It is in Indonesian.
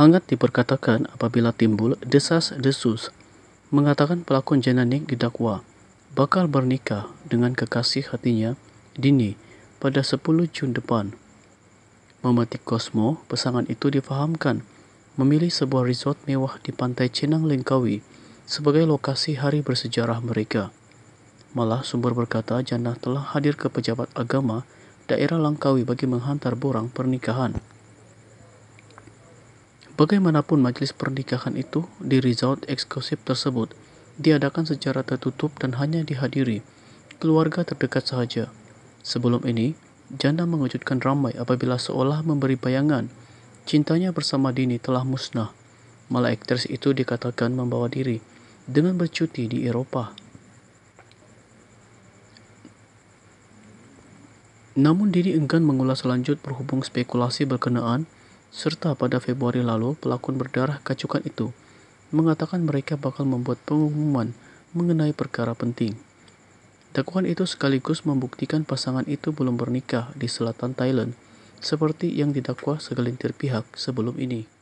hangat diperkatakan apabila timbul desas-desus mengatakan pelakon Jenanik didakwa bakal bernikah dengan kekasih hatinya Dini pada 10 Jun depan. Memetik Kosmo, pasangan itu difahamkan memilih sebuah resort mewah di pantai Cinang Lengkawi sebagai lokasi hari bersejarah mereka. Malah sumber berkata Jannah telah hadir ke pejabat agama daerah Langkawi bagi menghantar borang pernikahan. Bagaimanapun majelis pernikahan itu di resort eksklusif tersebut diadakan secara tertutup dan hanya dihadiri keluarga terdekat sahaja. Sebelum ini, Janda mengejutkan ramai apabila seolah memberi bayangan cintanya bersama Dini telah musnah. Malah aktris itu dikatakan membawa diri dengan bercuti di Eropa. Namun Dini enggan mengulas lanjut berhubung spekulasi berkenaan serta pada Februari lalu pelakon berdarah kacukan itu mengatakan mereka bakal membuat pengumuman mengenai perkara penting. Dakwaan itu sekaligus membuktikan pasangan itu belum bernikah di selatan Thailand, seperti yang didakwa segelintir pihak sebelum ini.